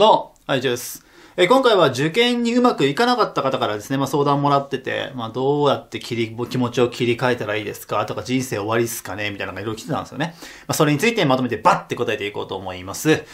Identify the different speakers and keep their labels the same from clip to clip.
Speaker 1: どうも、です。え今回は受験にうまくいかなかった方からですね、まあ、相談もらってて、まあ、どうやって切り、気持ちを切り替えたらいいですかとか、人生終わりっすかねみたいなのがいろいろ来てたんですよね。まあ、それについてまとめてバッて答えていこうと思います。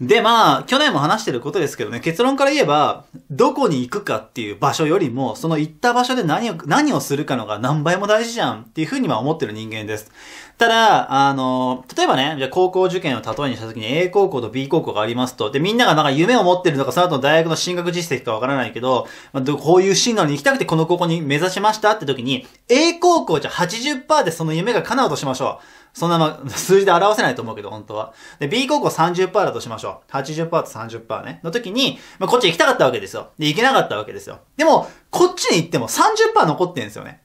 Speaker 1: で、まあ、去年も話してることですけどね、結論から言えば、どこに行くかっていう場所よりも、その行った場所で何を、何をするかのが何倍も大事じゃんっていうふうには思ってる人間です。ただ、あの、例えばね、じゃ高校受験を例えにした時に A 高校と B 高校がありますと、で、みんながなんか夢を持ってるのか、その後の大学の進学実績かわからないけど、まあ、こういう進路に行きたくてこの高校に目指しましたって時に、A 高校じゃ80%でその夢が叶うとしましょう。そんな、ま、数字で表せないと思うけど、本当は。で、B 高校30%だとしましょう。80%と30%ね、の時に、まあ、こっち行きたかったわけですよ。で、行けなかったわけですよ。でも、こっちに行っても30%残ってんですよね。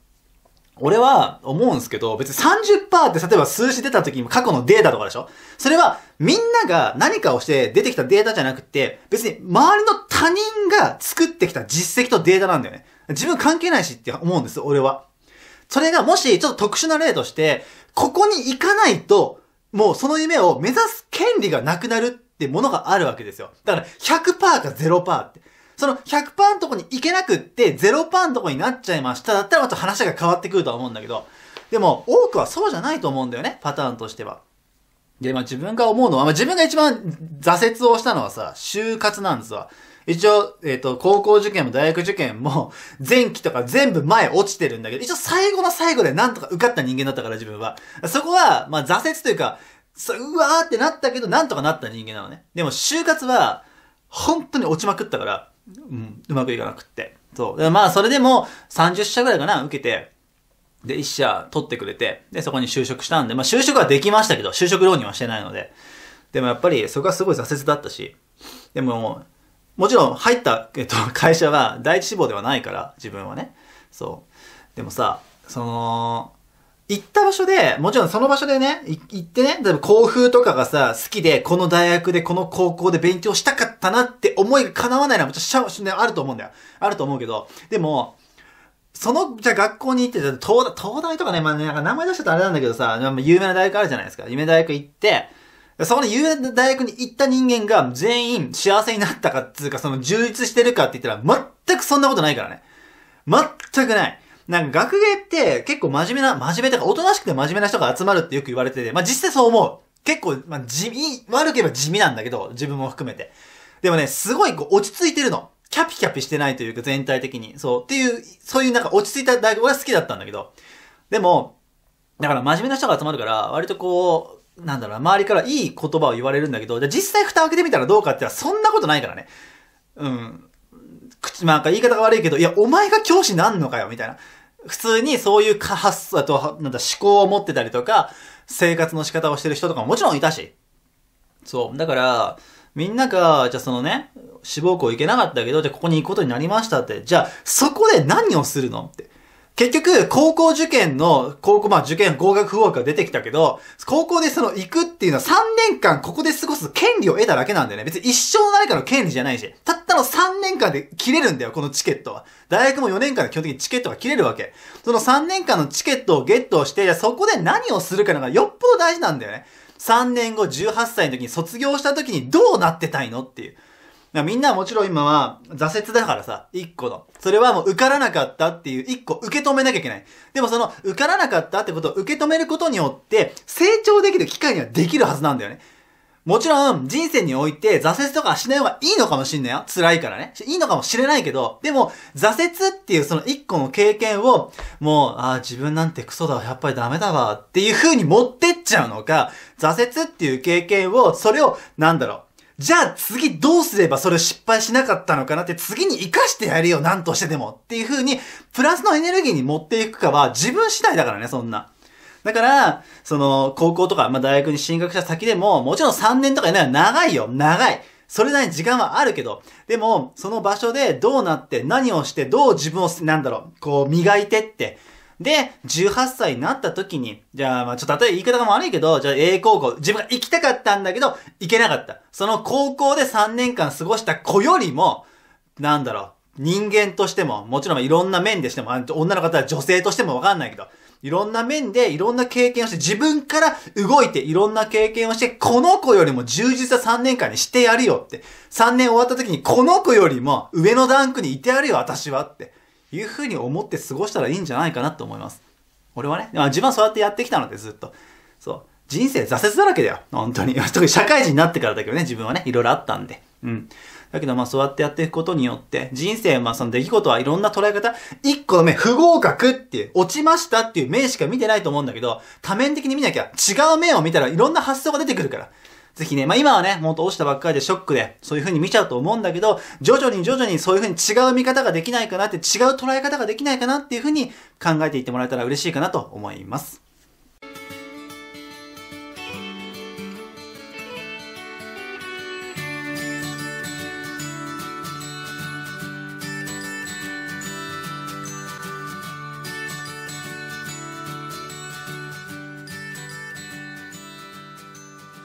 Speaker 1: 俺は思うんですけど、別に30%って例えば数字出た時に過去のデータとかでしょそれはみんなが何かをして出てきたデータじゃなくて、別に周りの他人が作ってきた実績とデータなんだよね。自分関係ないしって思うんです、俺は。それがもしちょっと特殊な例として、ここに行かないと、もうその夢を目指す権利がなくなるってものがあるわけですよ。だから100%か0%って。その100%のとこに行けなくって0%のとこになっちゃいましただったらまた話が変わってくるとは思うんだけど、でも多くはそうじゃないと思うんだよね、パターンとしては。で、まあ自分が思うのは、まあ自分が一番挫折をしたのはさ、就活なんですわ。一応、えっ、ー、と、高校受験も大学受験も、前期とか全部前落ちてるんだけど、一応最後の最後でなんとか受かった人間だったから自分は。そこは、まあ挫折というか、うわーってなったけど、なんとかなった人間なのね。でも、就活は、本当に落ちまくったから、うん、うまくいかなくって。そう。まあ、それでも、30社ぐらいかな、受けて、で、1社取ってくれて、で、そこに就職したんで、まあ、就職はできましたけど、就職浪人はしてないので。でも、やっぱり、そこはすごい挫折だったし、でも、もちろん、入った、えっと、会社は、第一志望ではないから、自分はね。そう。でもさ、その、行った場所で、もちろんその場所でね、行ってね、例えば校風とかがさ、好きで、この大学で、この高校で勉強したかったなって思いが叶わないのは、もちろん、あると思うんだよ。あると思うけど、でも、その、じゃ学校に行って、東大、東大とかね、まあね、なんか名前出しちゃったあれなんだけどさ、有名な大学あるじゃないですか。有名な大学行って、そこの有名な大学に行った人間が全員幸せになったかっつうか、その充実してるかって言ったら、全くそんなことないからね。全くない。なんか学芸って結構真面目な、真面目とか、おとなしくて真面目な人が集まるってよく言われてて、まあ実際そう思う。結構、まあ地味、悪く言えば地味なんだけど、自分も含めて。でもね、すごいこう落ち着いてるの。キャピキャピしてないというか全体的に。そう。っていう、そういうなんか落ち着いた大学は好きだったんだけど。でも、だから真面目な人が集まるから、割とこう、なんだろう周りからいい言葉を言われるんだけど、じゃ実際蓋を開けてみたらどうかってそんなことないからね。うん。口、なんか言い方が悪いけど、いや、お前が教師なんのかよ、みたいな。普通にそういう発想と、なんだ、思考を持ってたりとか、生活の仕方をしてる人とかももちろんいたし。そう。だから、みんなが、じゃあそのね、志望校行けなかったけど、じゃあここに行くことになりましたって、じゃあそこで何をするのって。結局、高校受験の、高校、まあ受験合格不合格が出てきたけど、高校でその行くっていうのは3年間ここで過ごす権利を得ただけなんだよね。別に一生の誰かの権利じゃないし、たったの3年間で切れるんだよ、このチケットは。大学も4年間で基本的にチケットが切れるわけ。その3年間のチケットをゲットして、じゃそこで何をするかのがよっぽど大事なんだよね。3年後18歳の時に卒業した時にどうなってたいのっていう。みんなもちろん今は挫折だからさ、一個の。それはもう受からなかったっていう一個受け止めなきゃいけない。でもその受からなかったってことを受け止めることによって成長できる機会にはできるはずなんだよね。もちろん人生において挫折とかしない方がいいのかもしんないよ。辛いからね。いいのかもしれないけど、でも挫折っていうその一個の経験をもう、ああ、自分なんてクソだ、わ。やっぱりダメだわっていう風に持ってっちゃうのか、挫折っていう経験を、それをなんだろう。じゃあ次どうすればそれを失敗しなかったのかなって次に活かしてやるよ、なんとしてでもっていう風に、プラスのエネルギーに持っていくかは自分次第だからね、そんな。だから、その、高校とか、まあ、大学に進学した先でも、もちろん3年とかやなら長いよ、長い。それなりに時間はあるけど、でも、その場所でどうなって、何をして、どう自分を、なんだろう、こう、磨いてって、で、18歳になった時に、じゃあ、まあちょっと例え言い方が悪いけど、じゃあ A 高校、自分が行きたかったんだけど、行けなかった。その高校で3年間過ごした子よりも、なんだろう、人間としても、もちろんいろんな面でしても、女の方は女性としてもわかんないけど、いろんな面でいろんな経験をして、自分から動いていろんな経験をして、この子よりも充実した3年間にしてやるよって。3年終わった時に、この子よりも上の段階にいてやるよ、私はって。いうふうに思って過ごしたらいいんじゃないかなと思います。俺はね、まあ、自分はそうやってやってきたのでずっと。そう。人生挫折だらけだよ。本当に。特に社会人になってからだけどね、自分はね、いろいろあったんで。うん。だけどまあそうやってやっていくことによって、人生まあその出来事はいろんな捉え方、一個の目、不合格っていう、落ちましたっていう面しか見てないと思うんだけど、多面的に見なきゃ違う面を見たらいろんな発想が出てくるから。ぜひね、まあ今はね、もっと落ちたばっかりでショックで、そういう風に見ちゃうと思うんだけど、徐々に徐々にそういう風に違う見方ができないかなって、違う捉え方ができないかなっていう風に考えていってもらえたら嬉しいかなと思います。